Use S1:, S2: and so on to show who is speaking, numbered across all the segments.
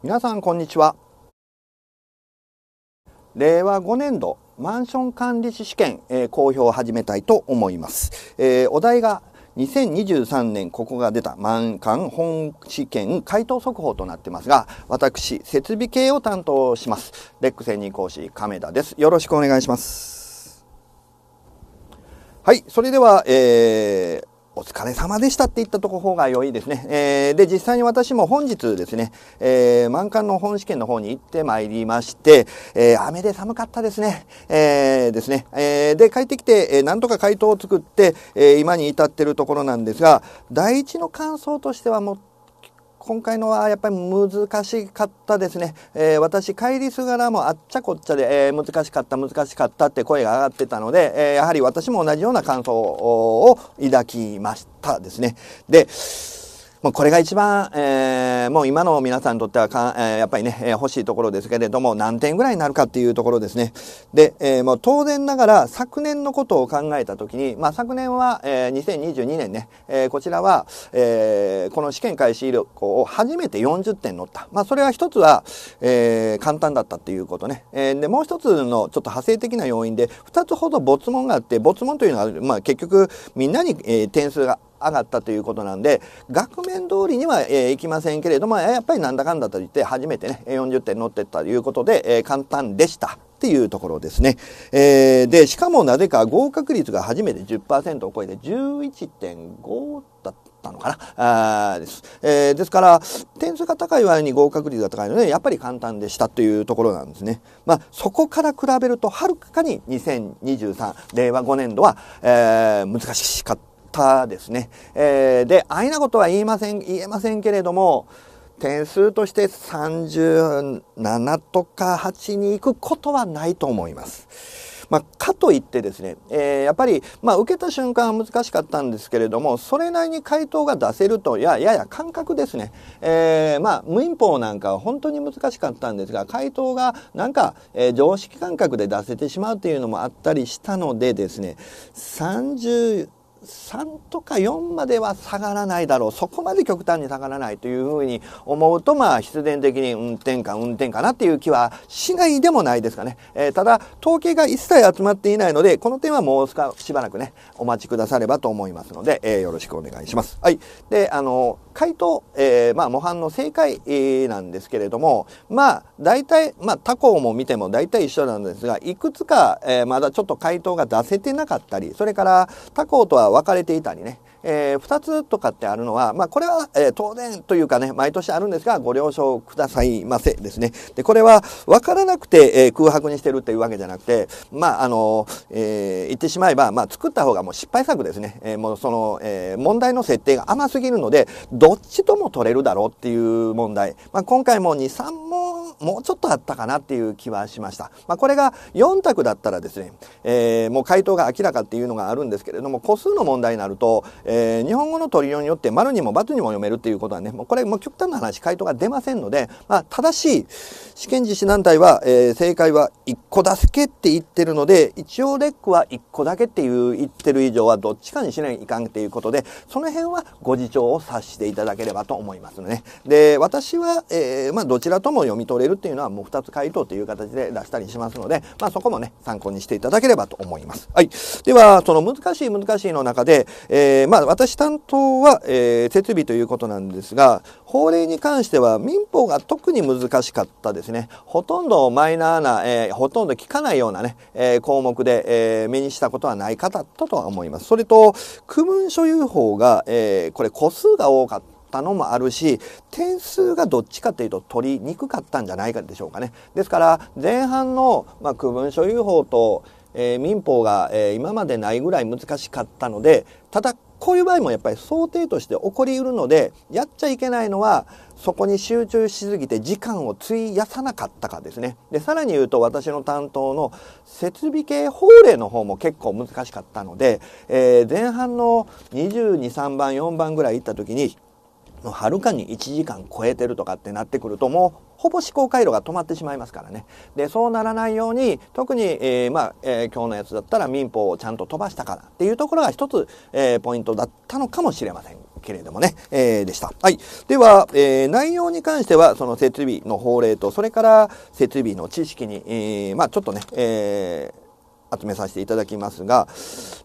S1: 皆さんこんにちは令和5年度マンション管理士試験、えー、公表を始めたいと思います、えー、お題が2023年ここが出た満館本試験回答速報となってますが私設備系を担当しますレック専任講師亀田ですよろしくお願いしますはいそれでは、えーお疲れ様でしたって言ったとこ方が良いですね。えー、で、実際に私も本日ですね、えー、満館の本試験の方に行ってまいりまして、えー、雨で寒かったですね。えー、ですね。えー、で、帰ってきて、えー、なんとか回答を作って、えー、今に至ってるところなんですが、第一の感想としてはもっ今回のはやっぱり難しかったですね。えー、私、帰りすがらもあっちゃこっちゃで、えー、難しかった、難しかったって声が上がってたので、えー、やはり私も同じような感想を抱きましたですね。で、もうこれが一番、えー、もう今の皆さんにとってはか、えー、やっぱりね、えー、欲しいところですけれども、何点ぐらいになるかっていうところですね。で、えー、もう当然ながら昨年のことを考えたときに、まあ昨年は、えー、2022年ね、えー、こちらは、えー、この試験開始以降を初めて40点乗った。まあそれは一つは、えー、簡単だったっていうことね。えー、で、もう一つのちょっと派生的な要因で、二つほど没問があって、没問というのは、まあ結局みんなに、えー、点数が上がったということなんで額面通りには、えー、いきませんけれどもやっぱりなんだかんだと言って初めてね40点乗ってったということで、えー、簡単でしたっていうところですね。えー、でしかもなぜか合格率が初めて10%を超えて11.5だったたのかなあです、えー、ですから点数が高い割に合格率が高いのでやっぱり簡単でしたというところなんですね。まあ、そこから比べるとはるかに2023令和5年度は、えー、難しかっですね。えー、で、あいなことは言いません、言えませんけれども、点数として37とか8に行くことはないと思います。まあ、かといってですね、えー、やっぱり、まあ、受けた瞬間は難しかったんですけれども、それなりに回答が出せると、ややや感覚ですね。えー、まあ、無印法なんかは本当に難しかったんですが、回答がなんか、えー、常識感覚で出せてしまうというのもあったりしたのでですね、30、3とか4までは下がらないだろうそこまで極端に下がらないというふうに思うとまあ必然的に運転か運転かなっていう気はしないでもないですかね、えー、ただ統計が一切集まっていないのでこの点はもうしばらくねお待ちくださればと思いますので、えー、よろしくお願いします。はい、であの回答、えー、まあ、模範の正解、なんですけれども、まあ、大体、まあ、他校も見ても大体一緒なんですが、いくつか、えー、まだちょっと回答が出せてなかったり、それから他校とは分かれていたりね、えー、2つとかってあるのは、まあ、これは、えー、当然というかね、毎年あるんですが、ご了承くださいませですね。で、これは分からなくて、えー、空白にしてるっていうわけじゃなくて、まあ、あの、えー、言ってしまえば、まあ、作った方がもう失敗作ですね。えー、もうその、えー、問題の設定が甘すぎるので、どっちとも取れるだろうっていう問題。まあ、今回も2、3問もうちょっとあったかなっていう気はしました、まあ、これが4択だったらですね、えー、もう回答が明らかっていうのがあるんですけれども個数の問題になると、えー、日本語の取りようによって丸にも×にも読めるっていうことはねもうこれもう極端な話回答が出ませんので、まあ、正しい試験実施団体は、えー、正解は1個だけって言ってるので一応レックは1個だけっていう言ってる以上はどっちかにしないといかんっていうことでその辺はご自重を察していただければと思いますね。で私は、えーまあ、どちらとも読み取売れるっていうのはもう2つ回答という形で出したりしますので、まあ、そこもね、参考にしていただければと思います。はい。では、その難しい難しいの中で、えー、まあ、私担当は、えー、設備ということなんですが、法令に関しては民法が特に難しかったですね。ほとんどマイナーな、えー、ほとんど聞かないようなね、えー、項目で、えー、目にしたことはない方だったとは思います。それと、区分所有法が、えー、これ個数が多かったったのもあるし点数がどっちかというと取りにくかったんじゃないかでしょうかね。ですから前半の、まあ、区分所有法と、えー、民法が、えー、今までないぐらい難しかったのでただこういう場合もやっぱり想定として起こりうるのでやっちゃいけないのはそこに集中しすぎて時間を費やさなかったかですねでさらに言うと私の担当の設備系法令の方も結構難しかったので、えー、前半の223番4番ぐらい行った時にのはるかに1時間超えてるとかってなってくるともうほぼ思考回路が止まってしまいますからねでそうならないように特に、えー、まあ、えー、今日のやつだったら民法をちゃんと飛ばしたからっていうところが一つ、えー、ポイントだったのかもしれませんけれどもね、えでした。はい、では、え内容に関してはその設備の法令とそれから設備の知識に、えまあ、ちょっとね、え集めさせていただきますが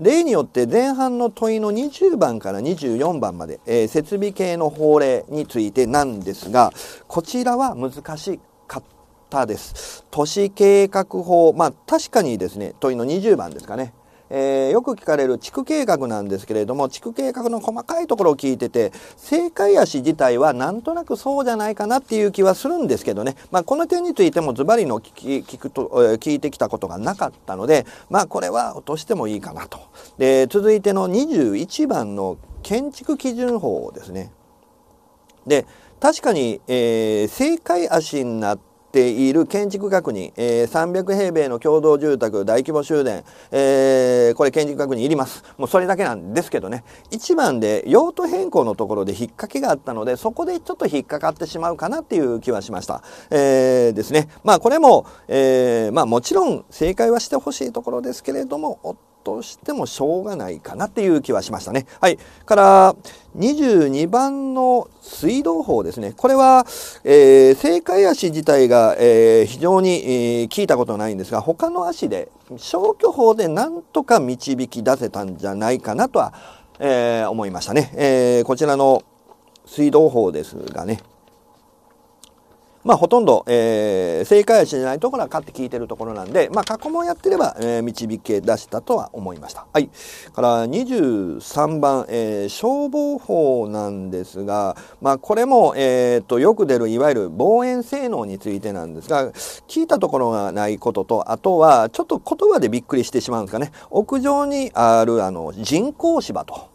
S1: 例によって前半の問いの20番から24番まで、えー、設備系の法令についてなんですがこちらは難しかったです。都市計画法まあ確かにですね問いの20番ですかねえー、よく聞かれる地区計画なんですけれども地区計画の細かいところを聞いてて正解足自体はなんとなくそうじゃないかなっていう気はするんですけどね、まあ、この点についてもズバリの聞き聞くと、えー、聞いてきたことがなかったので、まあ、これは落としてもいいかなと。で続いての21番の建築基準法ですね。で確かに、えー、正解足になってている建築確認、えー、300平米の共同住宅大規模修繕、えー、これ建築確認いります。もうそれだけなんですけどね、1番で用途変更のところで引っ掛けがあったので、そこでちょっと引っかかってしまうかなっていう気はしました。えー、ですね。まあこれも、えー、まあもちろん正解はしてほしいところですけれども、としてもしょうがないかなっていう気はしましたね。はい。から、22番の水道法ですね。これは、えー、正解足自体が、えー、非常に、えー、聞いたことないんですが、他の足で消去法でなんとか導き出せたんじゃないかなとは、えー、思いましたね。えー、こちらの水道法ですがね、まあ、ほとんど、えー、正解しないところは勝って聞いてるところなんで、まあ、過去問やってれば、えー、導き出したとは思いました。はい。から23番、えー、消防法なんですが、まあ、これも、えー、と、よく出る、いわゆる防煙性能についてなんですが、聞いたところがないことと、あとは、ちょっと言葉でびっくりしてしまうんですかね。屋上にある、あの、人工芝と。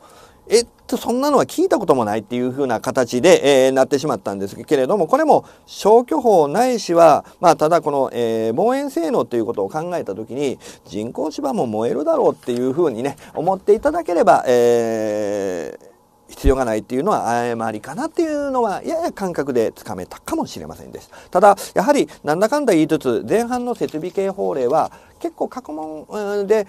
S1: えそんなのは聞いたこともないっていうふうな形で、えー、なってしまったんですけれどもこれも消去法ないしは、まあ、ただこの、えー、望遠性能ということを考えた時に人工芝も燃えるだろうっていうふうにね思っていただければ、えー、必要がないっていうのは誤りかなっていうのはやや感覚でつかめたかもしれませんです。ただやはりなんだかんだ言いつつ前半の設備系法令は結構過去問で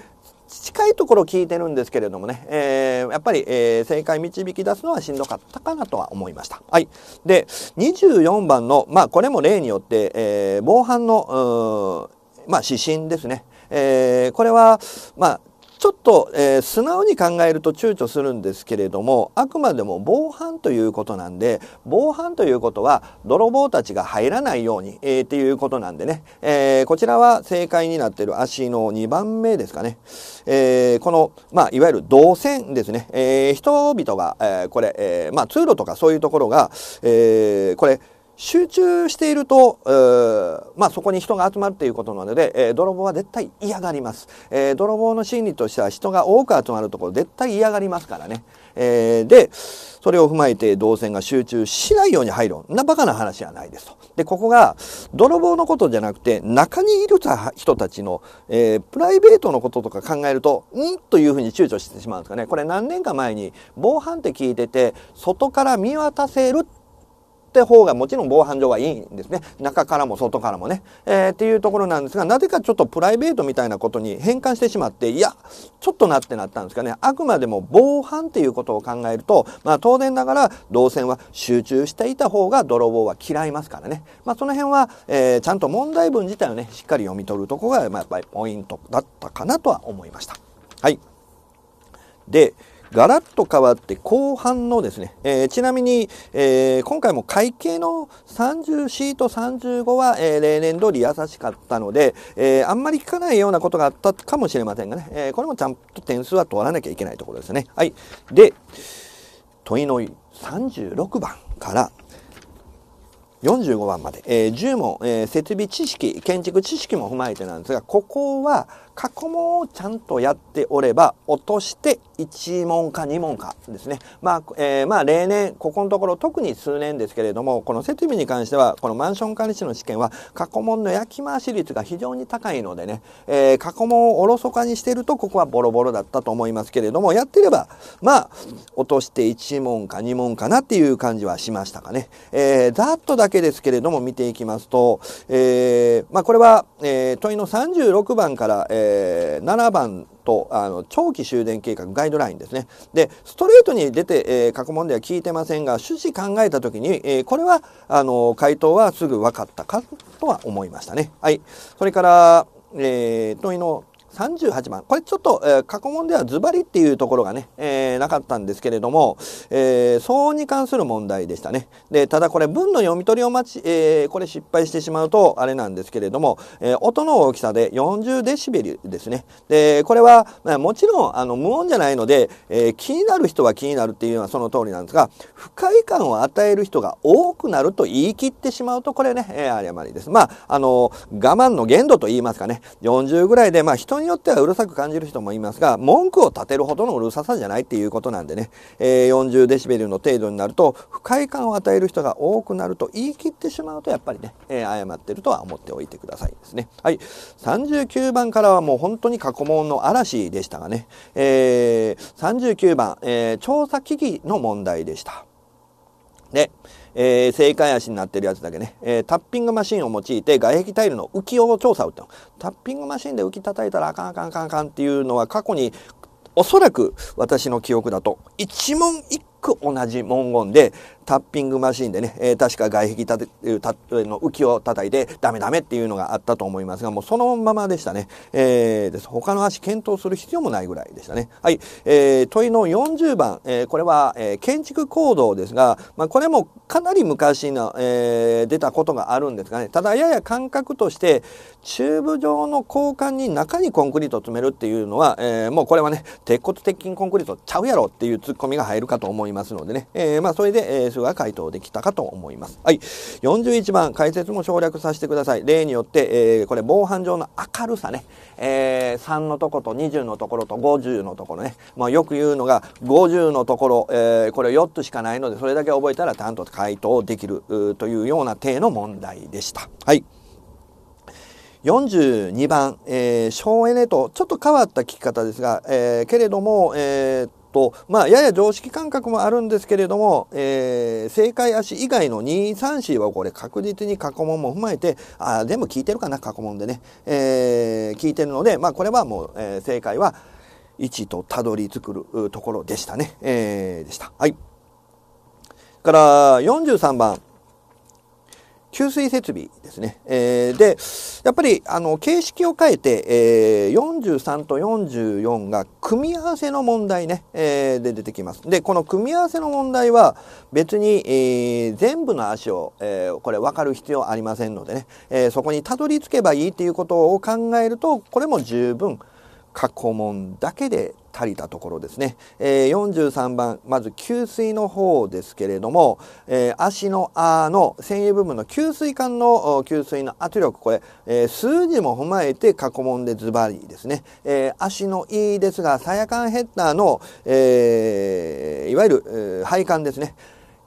S1: 近いところ聞いてるんですけれどもね、えー、やっぱり、えー、正解導き出すのはしんどかったかなとは思いました。はい。で、24番の、まあこれも例によって、えー、防犯の、まあ指針ですね。えー、これは、まあ、ちょっと、えー、素直に考えると躊躇するんですけれどもあくまでも防犯ということなんで防犯ということは泥棒たちが入らないように、えー、っていうことなんでね、えー、こちらは正解になってる足の2番目ですかね、えこの、まあ、いわゆる動線ですね、え人々が、えこれ、えまあ、通路とかそういうところが、えこれ集中していると、えまあ、そこに人が集まるということなので、えー、泥棒は絶対嫌がります、えー、泥棒の心理としては人が多く集まるところ絶対嫌がりますからね、えでそれを踏まえて動線が集中しないように入ろうなバカな話はないですとでここが泥棒のことじゃなくて中にいる人たちの、えプライベートのこととか考えるとんというふうに躊躇してしまうんですかねこれ何年か前に防犯って聞いてて外から見渡せるってった方がもちろん防犯上はいいんですね。中からも外からもね。えー、っていうところなんですが、なぜかちょっとプライベートみたいなことに変換してしまって、いや、ちょっとなってなったんですかね。あくまでも防犯っていうことを考えると、まあ当然ながら、動線は集中していた方が泥棒は嫌いますからね。まあその辺は、えー、ちゃんと問題文自体をね、しっかり読み取るとこが、まあ、やっぱりポイントだったかなとは思いました。はい。で、ガラッと変わって後半のですね、えー、ちなみに、えー、今回も会計の34と35は、えー、例年通り優しかったので、えあんまり聞かないようなことがあったかもしれませんがね、えこれもちゃんと点数は取らなきゃいけないところですね。はい。で、問いの36番から45番まで、えー、10問、えー、設備知識、建築知識も踏まえてなんですが、ここは過去問をちゃんとやっておれば、落として1問か2問かですね。まあ、えー、まあ、例年、ここのところ特に数年ですけれども、この設備に関しては、このマンション管理士の試験は、過去問の焼き回し率が非常に高いのでね、えー、過去問をおろそかにしてると、ここはボロボロだったと思いますけれども、やってれば、まあ、落として1問か2問かなっていう感じはしましたかね。えー、ざっとだけですけれども、見ていきますと、えー、まあ、これは、えー、問いの36番から、えーえー、7番とあの長期終電計画ガイドラインですねでストレートに出て、えー、過去問では聞いてませんが趣旨考えた時に、えー、これはあの回答はすぐ分かったかとは思いましたね。はい、それから、えー、問いの38番これちょっと、えー、過去問ではズバリっていうところがね、えー、なかったんですけれども、えー、相に関する問題でしたねでただこれ文の読み取りを待ち、えー、これ失敗してしまうとあれなんですけれども、えー、音の大きさで40デシベルですねでこれは、まあ、もちろんあの無音じゃないので、えー、気になる人は気になるっていうのはその通りなんですが不快感を与える人が多くなると言い切ってしまうとこれね、えー、誤りですまああの我慢の限度と言いますかね40ぐらいでまあ人人によってはうるさく感じる人もいますが、文句を立てるほどのうるささじゃないっていうことなんでね、えー、40デシベルの程度になると、不快感を与える人が多くなると言い切ってしまうと、やっぱりね、えー、誤ってるとは思っておいてくださいですね。はい。39番からはもう本当に過去問の嵐でしたがね、えー、39番、えー、調査機器の問題でした。で、えー、正解足になってるやつだけね、えー、タッピングマシンを用いて外壁タイルの浮きを調査をったのタッピングマシンで浮き叩いたらあかんあかんあかんあかんっていうのは過去におそらく私の記憶だと一問一句同じ文言でタッピングマシンでね、えー、確か外壁たてたの浮きを叩いてダメダメっていうのがあったと思いますがもうそのままでしたね、えー、です他の足検討する必要もないぐらいでしたねはい、えー、問いの40番、えー、これは、えー、建築行動ですが、まあ、これもかなり昔の、えー、出たことがあるんですがねただやや感覚としてチューブ状の交換に中にコンクリートを詰めるっていうのは、えー、もうこれはね鉄骨鉄筋コンクリートちゃうやろっていうツッコミが入るかと思いますのでね、えー、まあそれで、えー手が回答できたかと思います。はい。41番、解説も省略させてください。例によって、えー、これ、防犯上の明るさね。えー、3のとこと20のところと50のところね。まあ、よく言うのが、50のところ、えー、これ4つしかないので、それだけ覚えたら、ちゃんと回答できるというような体の問題でした。はい。42番、えー、省エネとちょっと変わった聞き方ですが、えー、けれども、えー、と、まあ、やや常識感覚もあるんですけれども、えー、正解足以外の2、3、4はこれ確実に過去問も踏まえて、あ、全部聞いてるかな、過去問でね。えー、聞いてるので、まあ、これはもう、えー、正解は、1とたどり作くところでしたね。えー、でした。はい。から、43番。給水設備ですね。えー、で、やっぱり、あの、形式を変えて、えー、43と44が組み合わせの問題ね、えー、で出てきます。で、この組み合わせの問題は別に、えー、全部の足を、えー、これ分かる必要ありませんのでね、えー、そこにたどり着けばいいということを考えると、これも十分、過去問だけで足りたところですね、えー、43番まず給水の方ですけれども、えー、足の「あ」の繊維部分の給水管の給水の圧力これ、えー、数字も踏まえて過去問でズバリですね、え足の「い」ですがさやかんヘッダーの、えいわゆる、えー、配管ですね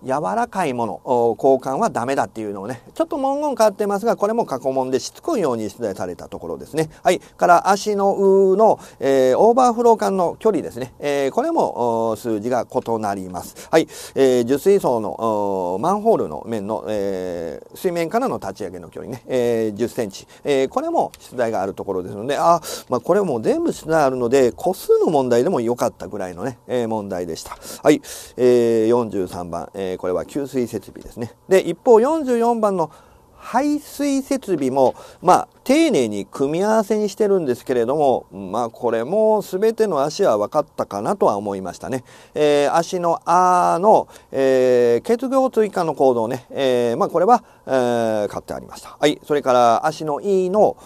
S1: 柔らかいもの交換はダメだっていうのをねちょっと文言変わってますがこれも過去問でしつこいように出題されたところですねはいから足のうの、えー、オーバーフロー間の距離ですね、えー、これも数字が異なりますはい、えー、受水槽のマンホールの面の、えー、水面からの立ち上げの距離ね、えー、10センチ、えー、これも出題があるところですのであ、まあ、これも全部出題あるので個数の問題でも良かったぐらいのね、えー、問題でしたはい、えー、43番、えーえー、これは給水設備ですね。で、一方44番の排水設備も、まあ、丁寧に組み合わせにしてるんですけれども、まあ、これも全ての足は分かったかなとは思いましたね。えー、足の「あ」の、えー、結合追加の行動ね、えー、まあ、これは、えー、買ってありました。はい、それから足の「い」の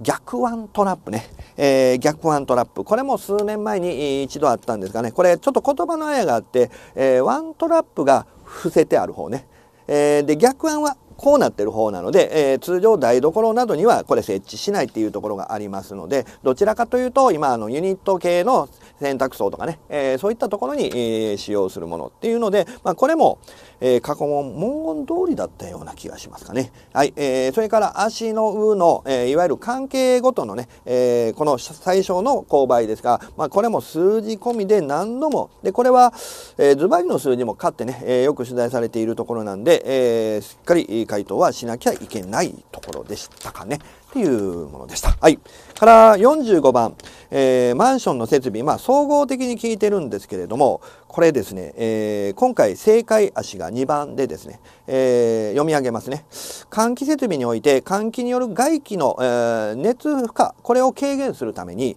S1: 逆ワントラップね、えー、逆ワントラップこれも数年前に一度あったんですがねこれちょっと言葉のあやがあって、えー、ワントラップが伏せてある方ね。えー、で逆案はこうなってる方なので、えー、通常台所などにはこれ設置しないっていうところがありますのでどちらかというと今あのユニット系の洗濯槽とかね、えー、そういったところに、えー、使用するものっていうので、まあ、これも、えー、過去問文言通りだったような気がしますかね。はい、えー、それから足の上の、えー、いわゆる関係ごとのね、えー、この最小の勾配ですが、まあ、これも数字込みで何度もでこれは、えー、ズバリの数字も勝ってね、えー、よく取材されているところなんで、えー、しっかり回答はしなきゃいけないところでしたかね。っていうものでした。はい。から45番、えー、マンションの設備、まあ、総合的に聞いてるんですけれども、これですね、えー、今回正解足が2番でですね、えー、読み上げますね。換気設備において換気による外気の、えー、熱負荷、これを軽減するために、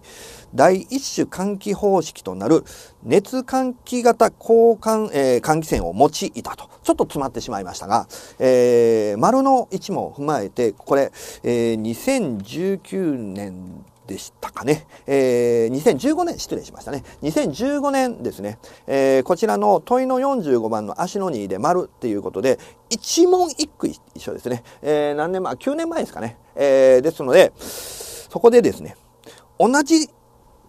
S1: 第一種換気方式となる熱換気型交換、えー、換気扇を用いたと。ちょっと詰まってしまいましたが、えー、丸の置も踏まえて、これ、えー、2019年でしたかね。えー、2015年、失礼しましたね。2015年ですね。えー、こちらの問いの45番の足の2で丸っていうことで、一問一句一緒ですね。えー、何年前 ?9 年前ですかね。えー、ですので、そこでですね、同じ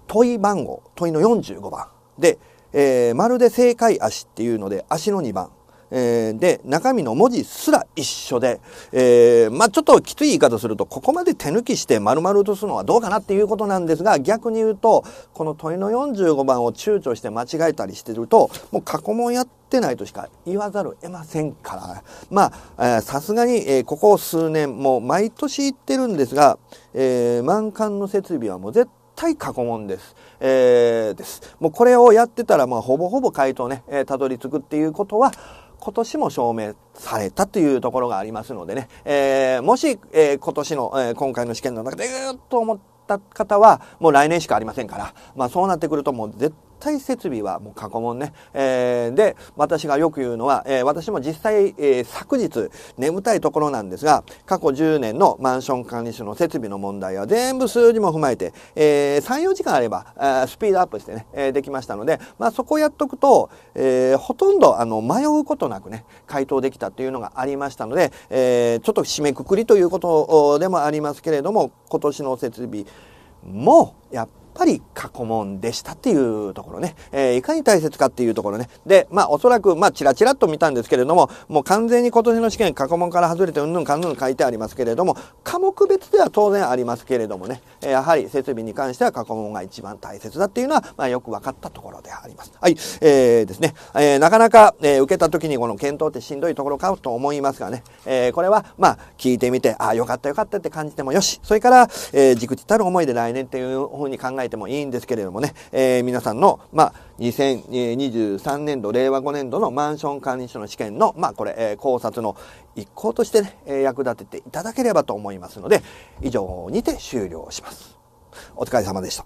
S1: 問い番号、問いの45番で、えー、丸で正解足っていうので、足の2番。えー、で中身の文字すら一緒で、えー、まあちょっときつい言い方するとここまで手抜きして丸々とするのはどうかなっていうことなんですが逆に言うとこの問いの45番を躊躇して間違えたりしてるともう過去問やってないとしか言わざるを得ませんからまあさすがに、えー、ここ数年もう毎年言ってるんですが、えー、満館の設備はもう絶対対過去問です。えー、です。もうこれをやってたら、まあ、ほぼほぼ回答ね、えー、たどり着くっていうことは、今年も証明されたというところがありますのでね、えー、もし、えー、今年の、えー、今回の試験の中でぐーっと思った方は、もう来年しかありませんから、まあそうなってくるともう絶対設備はもう過去問ね。えー、で、私がよく言うのは、えー、私も実際、えー、昨日眠たいところなんですが、過去10年のマンション管理士の設備の問題は全部数字も踏まえて、えー、3、4時間あれば、あスピードアップしてね、えー、できましたので、まあそこをやっとくと、えー、ほとんどあの迷うことなくね、回答できたというのがありましたので、えー、ちょっと締めくくりということでもありますけれども、今年の設備もやっぱぱり過去問でしたっていうところね、えー、いかに大切かっていうところね。で、まあおそらく、まあチラチラっと見たんですけれども、もう完全に今年の試験過去問から外れてうんぬんかんぬん書いてありますけれども、科目別では当然ありますけれどもね、えやはり設備に関しては過去問が一番大切だっていうのは、まあよく分かったところであります。はい、えー、ですね、えー、なかなか、えー、受けた時にこの検討ってしんどいところかと思いますがね、えー、これは、まあ聞いてみて、ああよかったよかったって感じてもよし、それから、えー、じくじたる思いで来年っていうふうに考えいてもいいんですけれどもね、えー、皆さんの、まあ、2023年度、令和5年度のマンション管理所の試験の、まあ、これ、えー、考察の一行としてね、え役立てていただければと思いますので、以上にて終了します。お疲れ様でした。